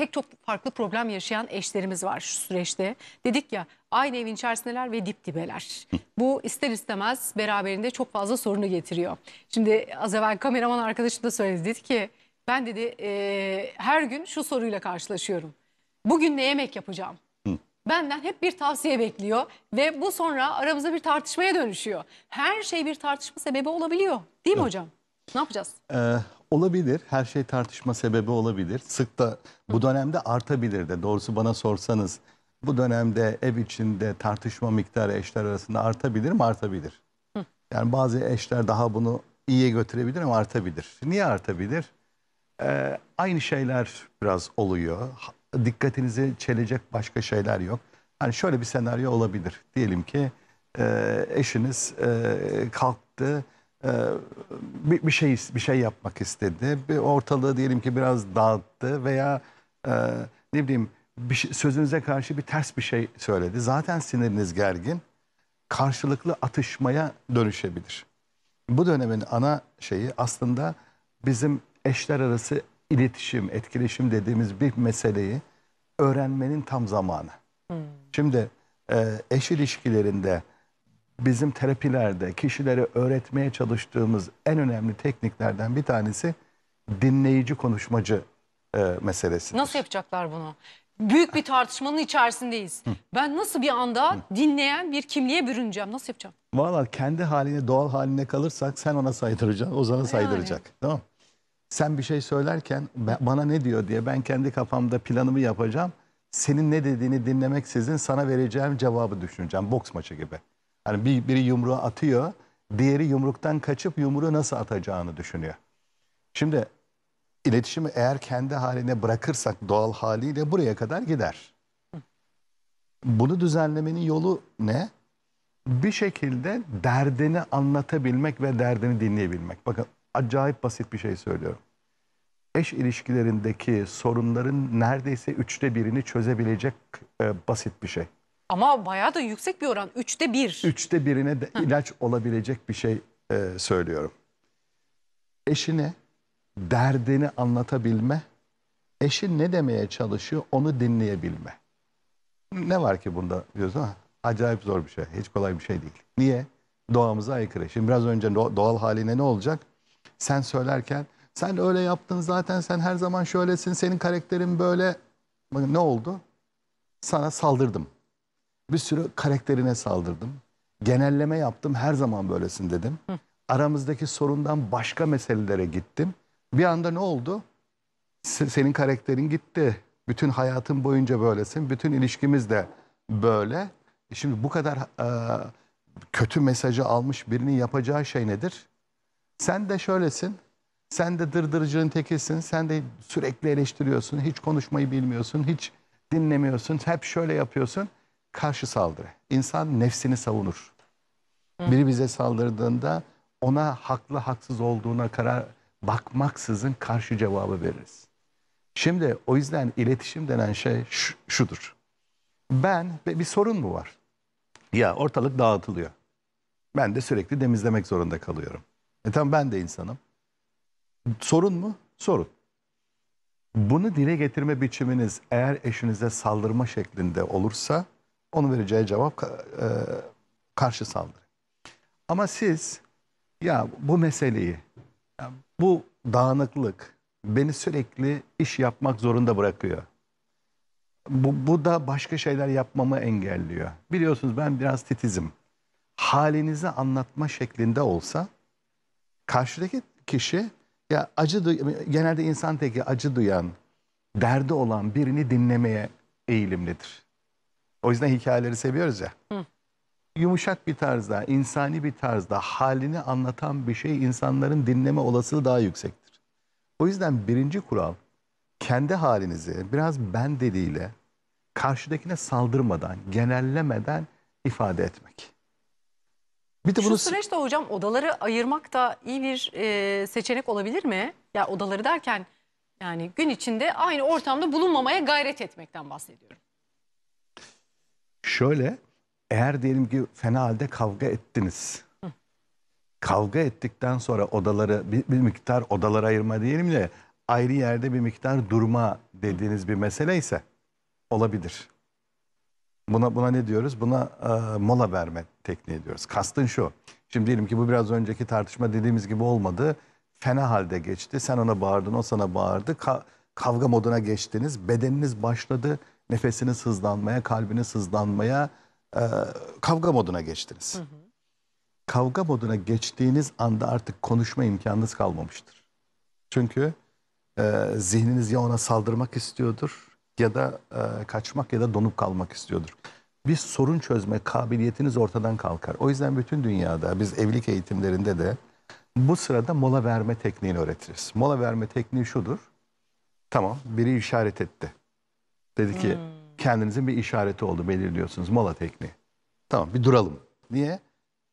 pek çok farklı problem yaşayan eşlerimiz var şu süreçte. Dedik ya aynı evin içerisindeler ve dip dibeler. Bu ister istemez beraberinde çok fazla sorunu getiriyor. Şimdi az evvel kameraman arkadaşım da söyledi dedi ki ben dedi e, her gün şu soruyla karşılaşıyorum. Bugün ne yemek yapacağım? benden hep bir tavsiye bekliyor ve bu sonra aramızda bir tartışmaya dönüşüyor. Her şey bir tartışma sebebi olabiliyor değil mi evet. hocam? Ne yapacağız? Ee, Olabilir. Her şey tartışma sebebi olabilir. Sık da bu dönemde artabilir de. Doğrusu bana sorsanız bu dönemde ev içinde tartışma miktarı eşler arasında artabilir mi? Artabilir. Yani bazı eşler daha bunu iyiye götürebilir ama artabilir. Niye artabilir? Ee, aynı şeyler biraz oluyor. Dikkatinizi çelecek başka şeyler yok. Hani şöyle bir senaryo olabilir. Diyelim ki e, eşiniz e, kalktı ee, bir, bir şey bir şey yapmak istedi. Bir ortalığı diyelim ki biraz dağıttı veya e, ne bileyim bir şey, sözünüze karşı bir ters bir şey söyledi. Zaten siniriniz gergin. Karşılıklı atışmaya dönüşebilir. Bu dönemin ana şeyi aslında bizim eşler arası iletişim, etkileşim dediğimiz bir meseleyi öğrenmenin tam zamanı. Hmm. Şimdi e, eş ilişkilerinde bizim terapilerde kişilere öğretmeye çalıştığımız en önemli tekniklerden bir tanesi dinleyici konuşmacı e, meselesi. Nasıl yapacaklar bunu? Büyük bir tartışmanın içerisindeyiz. Hı. Ben nasıl bir anda Hı. dinleyen bir kimliğe bürüneceğim? Nasıl yapacağım? Valla kendi haline, doğal haline kalırsak sen ona saydıracaksın, o sana yani. saydıracak. Tamam Sen bir şey söylerken bana ne diyor diye ben kendi kafamda planımı yapacağım. Senin ne dediğini dinlemek sizin sana vereceğim cevabı düşüneceğim. Boks maçı gibi. Hani bir, biri yumruğu atıyor, diğeri yumruktan kaçıp yumruğu nasıl atacağını düşünüyor. Şimdi iletişimi eğer kendi haline bırakırsak doğal haliyle buraya kadar gider. Bunu düzenlemenin yolu ne? Bir şekilde derdini anlatabilmek ve derdini dinleyebilmek. Bakın acayip basit bir şey söylüyorum. Eş ilişkilerindeki sorunların neredeyse üçte birini çözebilecek e, basit bir şey. Ama bayağı da yüksek bir oran. Üçte bir. Üçte birine de ilaç olabilecek bir şey e, söylüyorum. Eşine derdini anlatabilme, eşin ne demeye çalışıyor onu dinleyebilme. Ne var ki bunda diyorsun? Ha, acayip zor bir şey. Hiç kolay bir şey değil. Niye? Doğamıza aykırı. Şimdi biraz önce doğal haline ne olacak? Sen söylerken sen öyle yaptın zaten sen her zaman şöylesin senin karakterin böyle. Bakın ne oldu? Sana saldırdım. Bir sürü karakterine saldırdım. Genelleme yaptım. Her zaman böylesin dedim. Hı. Aramızdaki sorundan başka meselelere gittim. Bir anda ne oldu? Senin karakterin gitti. Bütün hayatın boyunca böylesin. Bütün ilişkimiz de böyle. E şimdi bu kadar e, kötü mesajı almış birinin yapacağı şey nedir? Sen de şöylesin. Sen de dırdırıcının tekisin. Sen de sürekli eleştiriyorsun. Hiç konuşmayı bilmiyorsun. Hiç dinlemiyorsun. Hep şöyle yapıyorsun karşı saldırı. İnsan nefsini savunur. Hı. Biri bize saldırdığında ona haklı haksız olduğuna karar bakmaksızın karşı cevabı veririz. Şimdi o yüzden iletişim denen şey şudur. Ben bir sorun mu var? Ya ortalık dağıtılıyor. Ben de sürekli temizlemek zorunda kalıyorum. E tamam ben de insanım. Sorun mu? Sorun. Bunu dile getirme biçiminiz eğer eşinize saldırma şeklinde olursa onu vereceği cevap e, karşı saldırı. Ama siz ya bu meseleyi, ya bu dağınıklık beni sürekli iş yapmak zorunda bırakıyor. Bu, bu da başka şeyler yapmamı engelliyor. Biliyorsunuz ben biraz titizim. Halinizi anlatma şeklinde olsa karşıdaki kişi ya acı genelde insan teki acı duyan, derdi olan birini dinlemeye eğilimlidir. O yüzden hikayeleri seviyoruz ya. Hı. Yumuşak bir tarzda, insani bir tarzda halini anlatan bir şey insanların dinleme olasılığı daha yüksektir. O yüzden birinci kural kendi halinizi biraz ben dediğiyle karşıdakine saldırmadan, genellemeden ifade etmek. Bir de bunu... Şu süreçte hocam odaları ayırmak da iyi bir e, seçenek olabilir mi? Ya odaları derken yani gün içinde aynı ortamda bulunmamaya gayret etmekten bahsediyorum. Şöyle eğer diyelim ki fena halde kavga ettiniz. Kavga ettikten sonra odaları bir, bir miktar odalar ayırma diyelim de ayrı yerde bir miktar durma dediğiniz bir mesele ise olabilir. Buna buna ne diyoruz? Buna e, mola verme tekniği diyoruz. Kastın şu. Şimdi diyelim ki bu biraz önceki tartışma dediğimiz gibi olmadı. Fena halde geçti. Sen ona bağırdın, o sana bağırdı. Ka kavga moduna geçtiniz. Bedeniniz başladı nefesiniz hızlanmaya, kalbiniz hızlanmaya, e, kavga moduna geçtiniz. Hı hı. Kavga moduna geçtiğiniz anda artık konuşma imkanınız kalmamıştır. Çünkü e, zihniniz ya ona saldırmak istiyordur ya da e, kaçmak ya da donup kalmak istiyordur. Bir sorun çözme kabiliyetiniz ortadan kalkar. O yüzden bütün dünyada biz evlilik eğitimlerinde de bu sırada mola verme tekniğini öğretiriz. Mola verme tekniği şudur. Tamam biri işaret etti. Dedi ki hmm. kendinizin bir işareti oldu belirliyorsunuz mola tekniği. Tamam bir duralım. Niye?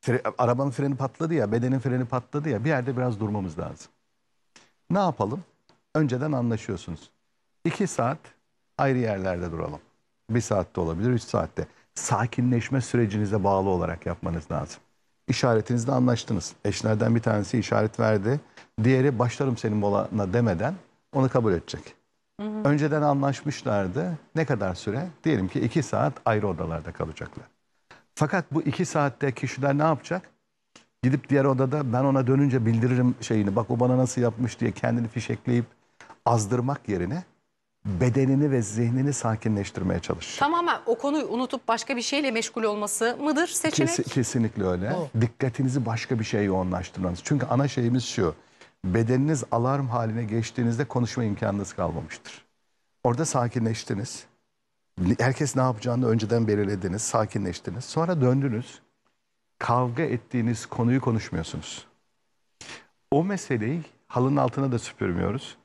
Fre arabanın freni patladı ya bedenin freni patladı ya bir yerde biraz durmamız lazım. Ne yapalım? Önceden anlaşıyorsunuz. İki saat ayrı yerlerde duralım. Bir saatte olabilir, üç saatte. Sakinleşme sürecinize bağlı olarak yapmanız lazım. İşaretinizle anlaştınız. Eşlerden bir tanesi işaret verdi. Diğeri başlarım senin molana demeden onu kabul edecek. Hı hı. Önceden anlaşmışlardı. Ne kadar süre? Diyelim ki iki saat ayrı odalarda kalacaklar. Fakat bu iki saatte kişiler ne yapacak? Gidip diğer odada ben ona dönünce bildiririm şeyini. Bak o bana nasıl yapmış diye kendini fişekleyip azdırmak yerine bedenini ve zihnini sakinleştirmeye çalış. Tamamen o konuyu unutup başka bir şeyle meşgul olması mıdır seçenek? Kes, kesinlikle öyle. Oh. Dikkatinizi başka bir şeye yoğunlaştırmanız. Çünkü ana şeyimiz şu bedeniniz alarm haline geçtiğinizde konuşma imkanınız kalmamıştır. Orada sakinleştiniz. Herkes ne yapacağını önceden belirlediniz, sakinleştiniz. Sonra döndünüz. Kavga ettiğiniz konuyu konuşmuyorsunuz. O meseleyi halının altına da süpürmüyoruz.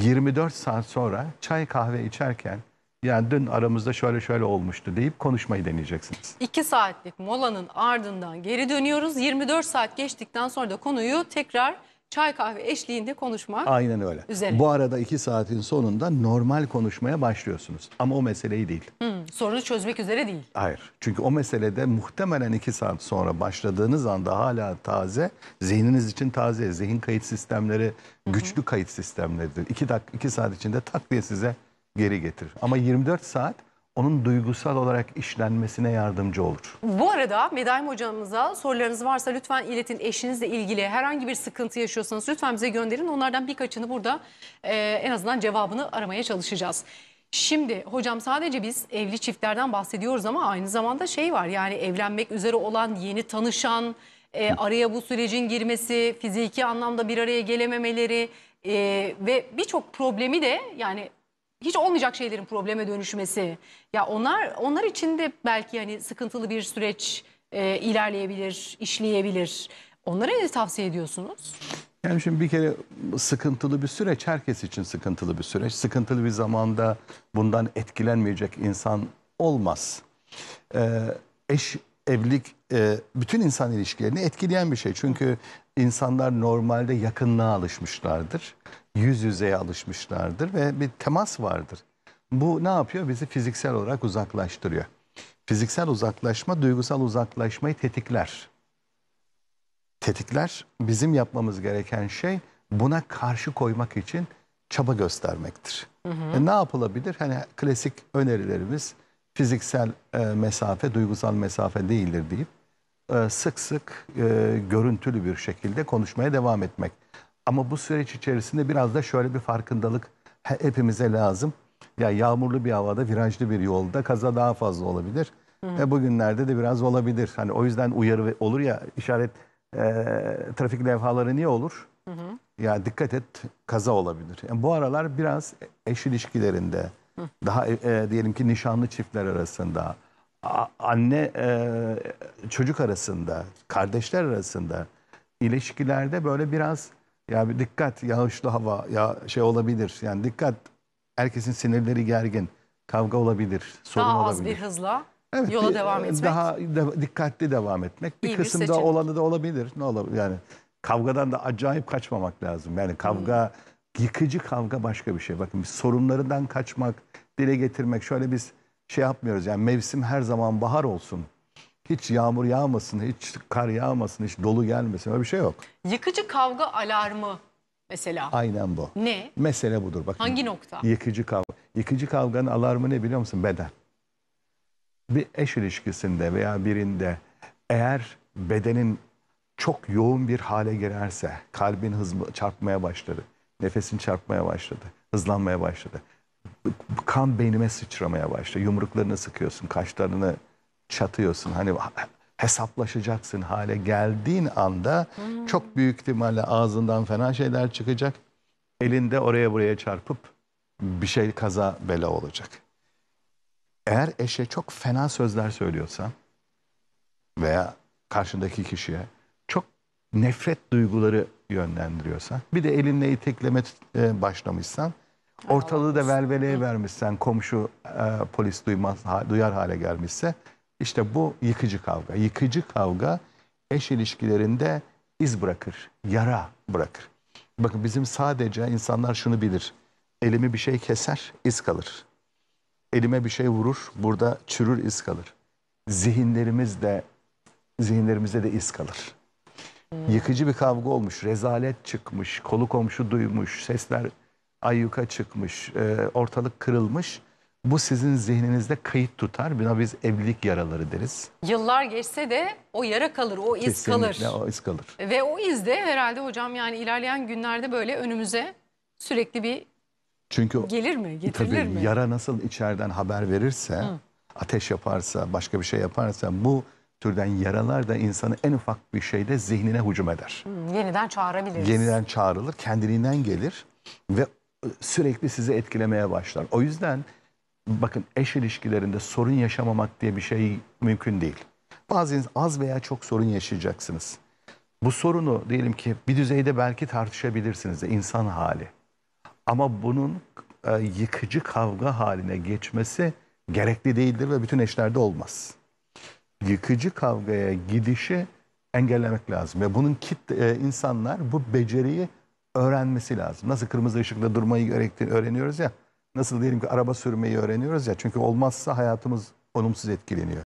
24 saat sonra çay kahve içerken yani dün aramızda şöyle şöyle olmuştu deyip konuşmayı deneyeceksiniz. 2 saatlik molanın ardından geri dönüyoruz. 24 saat geçtikten sonra da konuyu tekrar çay kahve eşliğinde konuşmak Aynen öyle. üzere. Bu arada iki saatin sonunda normal konuşmaya başlıyorsunuz. Ama o meseleyi değil. Hmm, sorunu çözmek üzere değil. Hayır. Çünkü o meselede muhtemelen iki saat sonra başladığınız anda hala taze. Zihniniz için taze. Zihin kayıt sistemleri güçlü kayıt sistemleridir. İki, dak iki saat içinde tak diye size geri getirir. Ama 24 saat onun duygusal olarak işlenmesine yardımcı olur. Bu arada Medaim hocamıza sorularınız varsa lütfen iletin eşinizle ilgili herhangi bir sıkıntı yaşıyorsanız lütfen bize gönderin. Onlardan birkaçını burada e, en azından cevabını aramaya çalışacağız. Şimdi hocam sadece biz evli çiftlerden bahsediyoruz ama aynı zamanda şey var yani evlenmek üzere olan yeni tanışan e, araya bu sürecin girmesi, fiziki anlamda bir araya gelememeleri e, ve birçok problemi de yani hiç olmayacak şeylerin probleme dönüşmesi. Ya onlar onlar için de belki hani sıkıntılı bir süreç e, ilerleyebilir, işleyebilir. Onlara ne tavsiye ediyorsunuz? Yani şimdi bir kere sıkıntılı bir süreç herkes için sıkıntılı bir süreç. Sıkıntılı bir zamanda bundan etkilenmeyecek insan olmaz. Ee, eş evlilik e, bütün insan ilişkilerini etkileyen bir şey. Çünkü insanlar normalde yakınlığa alışmışlardır. Yüz yüzeye alışmışlardır ve bir temas vardır. Bu ne yapıyor? Bizi fiziksel olarak uzaklaştırıyor. Fiziksel uzaklaşma duygusal uzaklaşmayı tetikler. Tetikler bizim yapmamız gereken şey buna karşı koymak için çaba göstermektir. Hı hı. E ne yapılabilir? Hani klasik önerilerimiz fiziksel e, mesafe duygusal mesafe değildir deyip e, sık sık e, görüntülü bir şekilde konuşmaya devam etmek. Ama bu süreç içerisinde biraz da şöyle bir farkındalık hepimize lazım. Ya yağmurlu bir havada, virajlı bir yolda kaza daha fazla olabilir. Hı. E, bugünlerde de biraz olabilir. Hani o yüzden uyarı olur ya işaret e, trafik levhaları niye olur? Hı hı. Ya dikkat et kaza olabilir. Yani e, bu aralar biraz eş ilişkilerinde, hı. daha e, diyelim ki nişanlı çiftler arasında, anne e, çocuk arasında, kardeşler arasında ilişkilerde böyle biraz ya bir dikkat yağışlı hava ya şey olabilir. Yani dikkat herkesin sinirleri gergin. Kavga olabilir, sorun olabilir. Daha az bir hızla evet, yola devam etmek. Daha de, dikkatli devam etmek. Bir, bir kısımda seçenek. olanı da olabilir. Ne olabilir? Yani kavgadan da acayip kaçmamak lazım. Yani kavga hmm. yıkıcı kavga başka bir şey. Bakın sorunlarından kaçmak, dile getirmek. Şöyle biz şey yapmıyoruz. Yani mevsim her zaman bahar olsun. Hiç yağmur yağmasın, hiç kar yağmasın, hiç dolu gelmesin öyle bir şey yok. Yıkıcı kavga alarmı mesela. Aynen bu. Ne? Mesele budur. Bakın, Hangi nokta? Yıkıcı kavga. Yıkıcı kavganın alarmı ne biliyor musun? Beden. Bir eş ilişkisinde veya birinde eğer bedenin çok yoğun bir hale girerse, kalbin hızı çarpmaya başladı, nefesin çarpmaya başladı, hızlanmaya başladı kan beynime sıçramaya başlıyor. Yumruklarını sıkıyorsun, kaşlarını çatıyorsun. Hani hesaplaşacaksın hale geldiğin anda çok büyük ihtimalle ağzından fena şeyler çıkacak. Elinde oraya buraya çarpıp bir şey kaza bela olacak. Eğer eşe çok fena sözler söylüyorsan veya karşındaki kişiye çok nefret duyguları yönlendiriyorsan bir de elinle iteklemeye e, başlamışsan Ortalığı da velveleye vermişsen komşu e, polis duymaz duyar hale gelmişse işte bu yıkıcı kavga. Yıkıcı kavga eş ilişkilerinde iz bırakır, yara bırakır. Bakın bizim sadece insanlar şunu bilir. Elimi bir şey keser, iz kalır. Elime bir şey vurur, burada çürür, iz kalır. Zihinlerimiz de, zihinlerimizde de iz kalır. Hmm. Yıkıcı bir kavga olmuş, rezalet çıkmış, kolu komşu duymuş, sesler ayyuka çıkmış, e, ortalık kırılmış. Bu sizin zihninizde kayıt tutar. Buna biz evlilik yaraları deriz. Yıllar geçse de o yara kalır, o iz Kesinlikle kalır. o iz kalır. Ve o iz de herhalde hocam yani ilerleyen günlerde böyle önümüze sürekli bir Çünkü gelir mi, getirilir tabii, mi? Yara nasıl içeriden haber verirse, Hı. ateş yaparsa, başka bir şey yaparsa bu türden yaralar da insanı en ufak bir şeyde zihnine hücum eder. Hı, yeniden çağırabiliriz. Yeniden çağrılır, kendiliğinden gelir ve sürekli sizi etkilemeye başlar. O yüzden bakın eş ilişkilerinde sorun yaşamamak diye bir şey mümkün değil. Bazı az veya çok sorun yaşayacaksınız. Bu sorunu diyelim ki bir düzeyde belki tartışabilirsiniz de insan hali. Ama bunun e, yıkıcı kavga haline geçmesi gerekli değildir ve bütün eşlerde olmaz. Yıkıcı kavgaya gidişi engellemek lazım. Ve bunun kit e, insanlar bu beceriyi öğrenmesi lazım. Nasıl kırmızı ışıkta durmayı gerektiğini öğreniyoruz ya. Nasıl diyelim ki araba sürmeyi öğreniyoruz ya. Çünkü olmazsa hayatımız olumsuz etkileniyor.